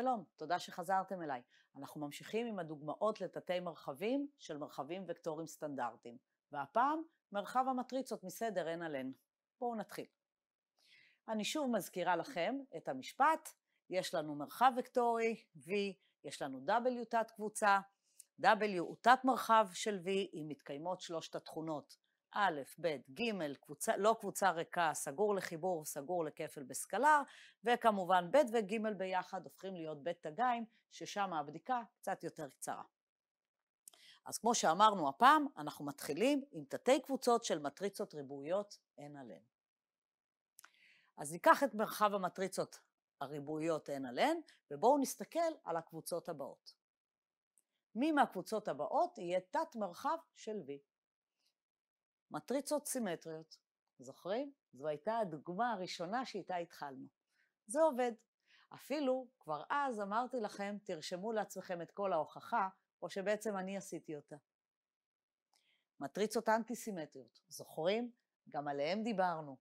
שלום, תודה שחזרתם אליי. אנחנו ממשיכים עם הדוגמאות לתתי מרחבים של מרחבים וקטורים סטנדרטיים, והפעם מרחב המטריצות מסדר אין עליהן. בואו נתחיל. אני שוב מזכירה לכם את המשפט, יש לנו מרחב וקטורי V, יש לנו W תת קבוצה, W הוא תת מרחב של V אם מתקיימות שלושת התכונות א', ב', ג', קבוצה, לא קבוצה ריקה, סגור לחיבור, סגור לכפל בסקלר, וכמובן ב' וג' ביחד הופכים להיות ב' תגיים, ששם הבדיקה קצת יותר קצרה. אז כמו שאמרנו הפעם, אנחנו מתחילים עם תתי קבוצות של מטריצות ריבועיות n על n. אז ניקח את מרחב המטריצות הריבועיות n על n, ובואו נסתכל על הקבוצות הבאות. מי מהקבוצות הבאות יהיה תת מרחב של V. מטריצות סימטריות, זוכרים? זו הייתה הדוגמה הראשונה שאיתה התחלנו. זה עובד. אפילו כבר אז אמרתי לכם, תרשמו לעצמכם את כל ההוכחה, או שבעצם אני עשיתי אותה. מטריצות אנטי-סימטריות, זוכרים? גם עליהם דיברנו.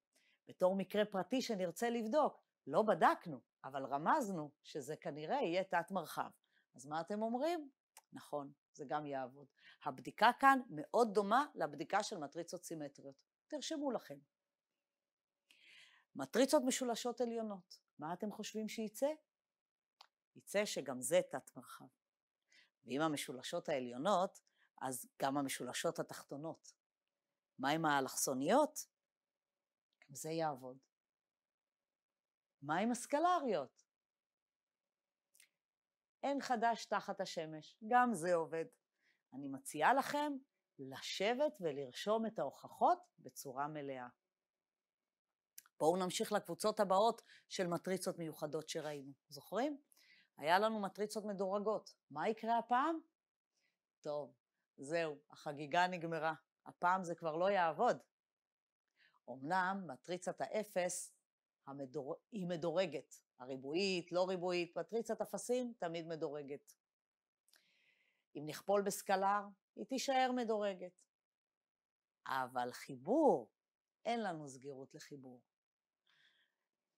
בתור מקרה פרטי שנרצה לבדוק, לא בדקנו, אבל רמזנו שזה כנראה יהיה תת-מרחב. אז מה אתם אומרים? נכון, זה גם יעבוד. הבדיקה כאן מאוד דומה לבדיקה של מטריצות סימטריות. תרשמו לכם. מטריצות משולשות עליונות, מה אתם חושבים שייצא? יצא שגם זה תת מרחב. ואם המשולשות העליונות, אז גם המשולשות התחתונות. מה עם האלכסוניות? גם זה יעבוד. מה עם הסקלריות? אין חדש תחת השמש, גם זה עובד. אני מציעה לכם לשבת ולרשום את ההוכחות בצורה מלאה. בואו נמשיך לקבוצות הבאות של מטריצות מיוחדות שראינו, זוכרים? היה לנו מטריצות מדורגות, מה יקרה הפעם? טוב, זהו, החגיגה נגמרה, הפעם זה כבר לא יעבוד. אמנם מטריצת האפס המדור... היא מדורגת, הריבועית, לא ריבועית, מטריצת אפסים תמיד מדורגת. אם נכפול בסקלר, היא תישאר מדורגת. אבל חיבור, אין לנו סגירות לחיבור.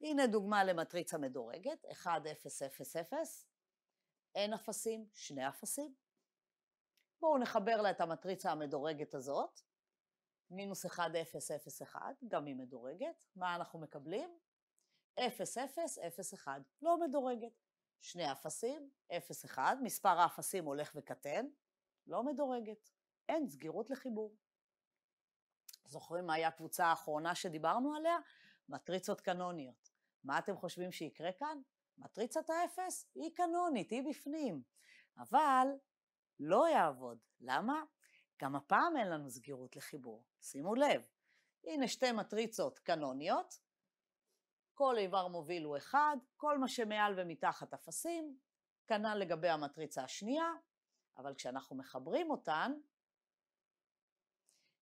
הנה דוגמה למטריצה מדורגת, 1, 0, 0, 0, אין אפסים, שני אפסים. בואו נחבר לה את המטריצה המדורגת הזאת, מינוס 1, 0, 0, 1, גם היא מדורגת. מה אנחנו מקבלים? 0, 0, 0, 1, לא מדורגת. שני אפסים, 0, 1, מספר האפסים הולך וקטן, לא מדורגת. אין סגירות לחיבור. זוכרים מהי הקבוצה האחרונה שדיברנו עליה? מטריצות קנוניות. מה אתם חושבים שיקרה כאן? מטריצת האפס היא קנונית, היא בפנים. אבל לא יעבוד. למה? גם הפעם אין לנו סגירות לחיבור. שימו לב, הנה שתי מטריצות קנוניות, כל איבר מוביל הוא אחד, כל מה שמעל ומתחת אפסים, כנ"ל לגבי המטריצה השנייה, אבל כשאנחנו מחברים אותן,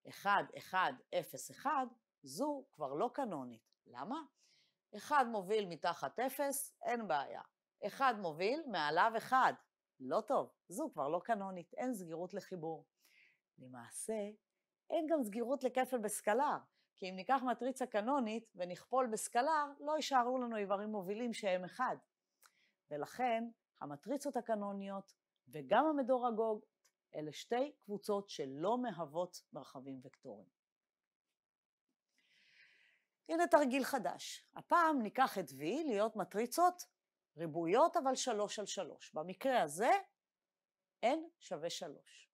1, 1, 0, 1, זו כבר לא קנונית. למה? 1 מוביל מתחת 0, אין בעיה. 1 מוביל, מעליו 1, לא טוב. זו כבר לא קנונית, אין סגירות לחיבור. למעשה, אין גם סגירות לכפל בסקלר. כי אם ניקח מטריצה קנונית ונכפול בסקלר, לא יישארו לנו איברים מובילים שהם אחד. ולכן המטריצות הקנוניות וגם המדורגוג אלה שתי קבוצות שלא מהוות מרחבים וקטוריים. הנה תרגיל חדש. הפעם ניקח את V להיות מטריצות ריבועיות אבל שלוש על שלוש. במקרה הזה n שווה שלוש.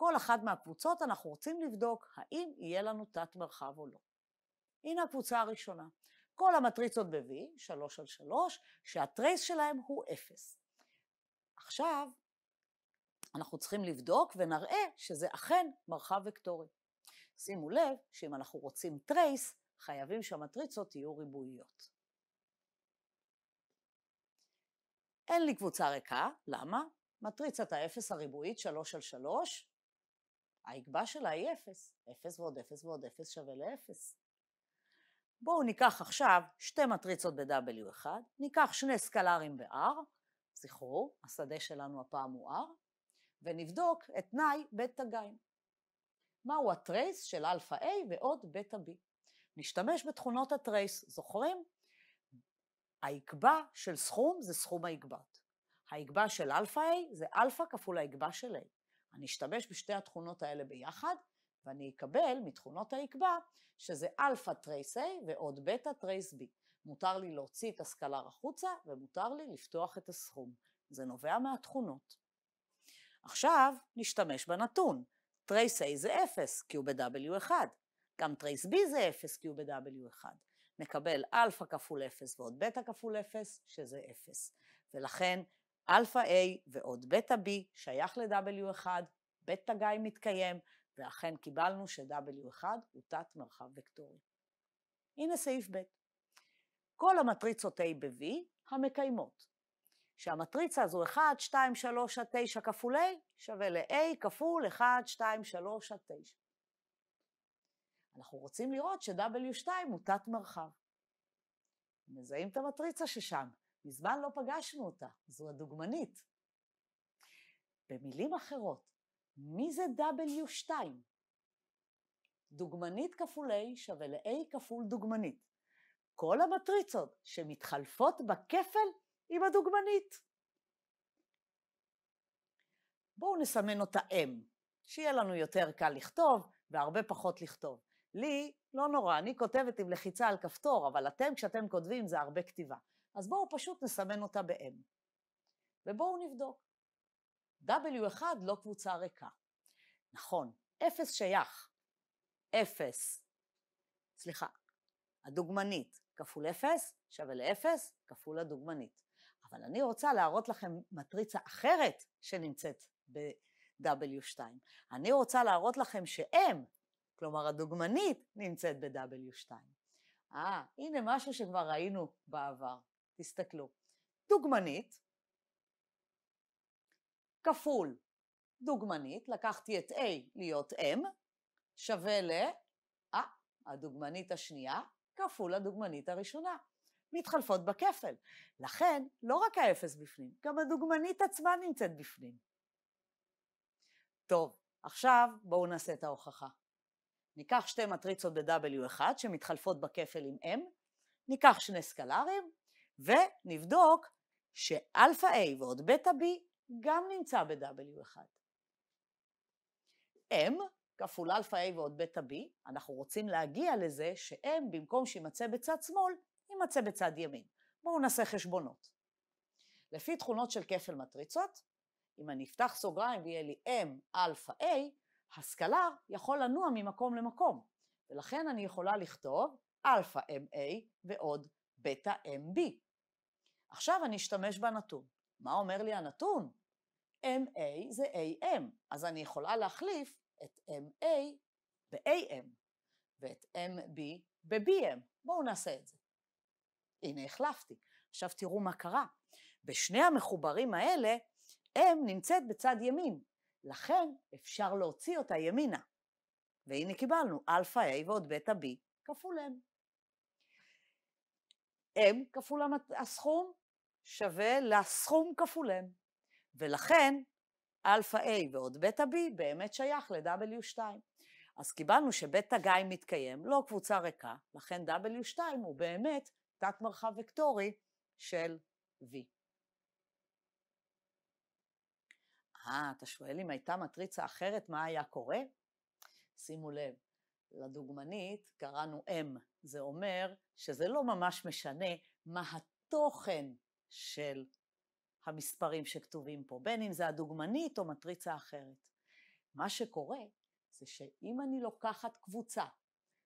כל אחת מהקבוצות אנחנו רוצים לבדוק האם יהיה לנו תת מרחב או לא. הנה הקבוצה הראשונה. כל המטריצות ב-V, 3 על 3, שהטרייס שלהם הוא 0. עכשיו, אנחנו צריכים לבדוק ונראה שזה אכן מרחב וקטורי. שימו לב שאם אנחנו רוצים טרייס, חייבים שהמטריצות יהיו ריבועיות. אין לי קבוצה ריקה, למה? מטריצת האפס הריבועית 3 על 3 העקבה שלה היא אפס, אפס ועוד אפס ועוד אפס שווה לאפס. בואו ניקח עכשיו שתי מטריצות ב-W1, ניקח שני סקלרים ב-R, זכרו, השדה שלנו הפעם הוא R, ונבדוק את תנאי בטא גיים. מהו הטרייס של Alpha A ועוד בטא B. נשתמש בתכונות הטרייס, זוכרים? ההקבע של סכום זה סכום ההקבעת. ההקבע של Alpha A זה Alpha כפול ההקבע של A. אני אשתמש בשתי התכונות האלה ביחד, ואני אקבל מתכונות היקבע שזה Alpha Trace A ועוד Beta Trace B. מותר לי להוציא את הסקלר החוצה ומותר לי לפתוח את הסכום. זה נובע מהתכונות. עכשיו נשתמש בנתון. Trace A זה 0 כי הוא ב-W1. גם Trace B זה 0 כי הוא ב-W1. נקבל Alpha כפול 0 ועוד Beta כפול 0 שזה 0. ולכן אלפא A ועוד בטא B שייך ל-W1, בטא גיא מתקיים, ואכן קיבלנו ש-W1 הוא תת מרחב וקטורי. הנה סעיף ב'. כל המטריצות A ב-V המקיימות, שהמטריצה הזו 1, 2, 3 עד 9 כפול A שווה ל-A כפול 1, 2, 3 עד 9. אנחנו רוצים לראות ש-W2 הוא תת מרחב. מזהים את המטריצה ששם, מזמן לא פגשנו אותה, זו הדוגמנית. במילים אחרות, מי זה W2? דוגמנית כפול A שווה ל-A כפול דוגמנית. כל המטריצות שמתחלפות בכפל עם הדוגמנית. בואו נסמן אותה M, שיהיה לנו יותר קל לכתוב והרבה פחות לכתוב. לי, לא נורא, אני כותבת עם לחיצה על כפתור, אבל אתם, כשאתם כותבים, זה הרבה כתיבה. אז בואו פשוט נסמן אותה ב-M. ובואו נבדוק. W1 לא קבוצה ריקה. נכון, 0 שייך. 0, סליחה, הדוגמנית כפול 0 שווה ל-0 כפול הדוגמנית. אבל אני רוצה להראות לכם מטריצה אחרת שנמצאת ב-W2. אני רוצה להראות לכם ש-M, כלומר הדוגמנית, נמצאת ב-W2. אה, הנה משהו שכבר ראינו בעבר. תסתכלו. דוגמנית, כפול דוגמנית, לקחתי את A להיות M, שווה ל... אה, הדוגמנית השנייה, כפול הדוגמנית הראשונה. מתחלפות בכפל. לכן, לא רק האפס בפנים, גם הדוגמנית עצמה נמצאת בפנים. טוב, עכשיו בואו נעשה את ההוכחה. ניקח שתי מטריצות ב-W1 שמתחלפות בכפל עם M, ניקח שני סקלרים, ונבדוק שאלפא A ועוד בטא B גם נמצא ב-W1. M כפול אלפא A ועוד בטא B, אנחנו רוצים להגיע לזה ש-M במקום שימצא בצד שמאל, יימצא בצד ימין. בואו נעשה חשבונות. לפי תכונות של כפל מטריצות, אם אני אפתח סוגריים ויהיה לי M אלפא A, הסקלר יכול לנוע ממקום למקום, ולכן אני יכולה לכתוב אלפא MA ועוד בטא MB. עכשיו אני אשתמש בנתון. מה אומר לי הנתון? MA זה AM, אז אני יכולה להחליף את MA ב-AM ואת MB ב-BM. בואו נעשה את זה. הנה החלפתי. עכשיו תראו מה קרה. בשני המחוברים האלה, M נמצאת בצד ימין, לכן אפשר להוציא אותה ימינה. והנה קיבלנו Alpha A ועוד Beta B כפול M. M כפול הסכום שווה לסכום כפול m. ולכן אלפא a ועוד בטא b באמת שייך ל-W2. אז קיבלנו שבטא גיא מתקיים, לא קבוצה ריקה, לכן W2 הוא באמת תת מרחב וקטורי של V. אה, אתה שואל אם הייתה מטריצה אחרת, מה היה קורה? שימו לב, לדוגמנית קראנו M, זה אומר שזה לא ממש משנה מה התוכן של המספרים שכתובים פה, בין אם זה הדוגמנית או מטריצה אחרת. מה שקורה זה שאם אני לוקחת קבוצה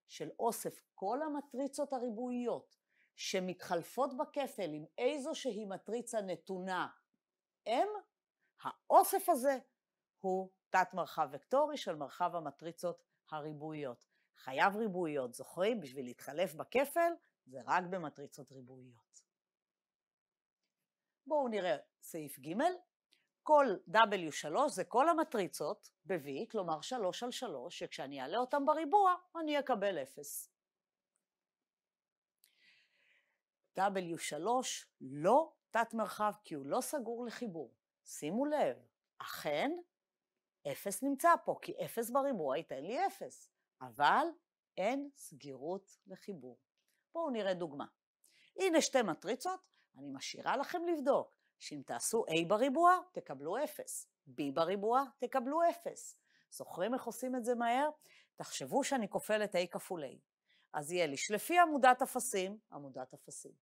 של אוסף כל המטריצות הריבועיות שמתחלפות בכפל עם איזושהי מטריצה נתונה M, האוסף הזה הוא תת מרחב וקטורי של מרחב המטריצות הריבועיות. חייב ריבועיות, זוכרים? בשביל להתחלף בכפל זה רק במטריצות ריבועיות. בואו נראה סעיף ג', כל W3 זה כל המטריצות ב-V, כלומר 3 על 3, שכשאני אעלה אותם בריבוע, אני אקבל 0. W3 לא תת מרחב כי הוא לא סגור לחיבור. שימו לב, אכן, 0 נמצא פה, כי 0 בריבוע ייתן לי 0, אבל אין סגירות לחיבור. בואו נראה דוגמה. הנה שתי מטריצות אני משאירה לכם לבדוק שאם תעשו A בריבוע, תקבלו 0, B בריבוע, תקבלו 0. זוכרים איך עושים את זה מהר? תחשבו שאני כופלת A כפול A. אז יהיה לי שלפי עמודת אפסים, עמודת אפסים.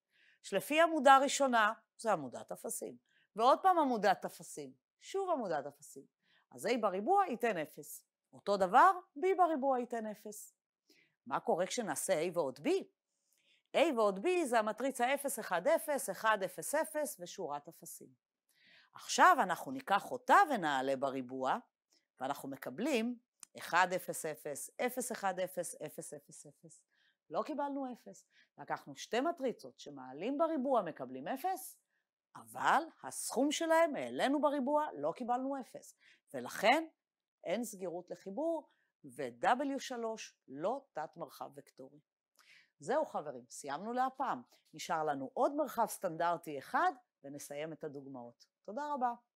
שלפי עמודה ראשונה, זה עמודת אפסים. ועוד פעם עמודת אפסים, שוב עמודת אפסים. אז A בריבוע ייתן 0. אותו דבר, B בריבוע ייתן 0. מה קורה כשנעשה A ועוד B? A ועוד B זה המטריצה 0, 1, 0, 1, 0, 0 ושורת אפסים. עכשיו אנחנו ניקח אותה ונעלה בריבוע, ואנחנו מקבלים 1, 0, 0, 0, 1, 0, 0, 0, 0. לא קיבלנו 0. לקחנו שתי מטריצות שמעלים בריבוע מקבלים 0, אבל הסכום שלהם העלינו בריבוע, לא קיבלנו 0. ולכן אין סגירות לחיבור, ו-W3 לא תת מרחב וקטורי. זהו חברים, סיימנו להפעם. נשאר לנו עוד מרחב סטנדרטי אחד ונסיים את הדוגמאות. תודה רבה.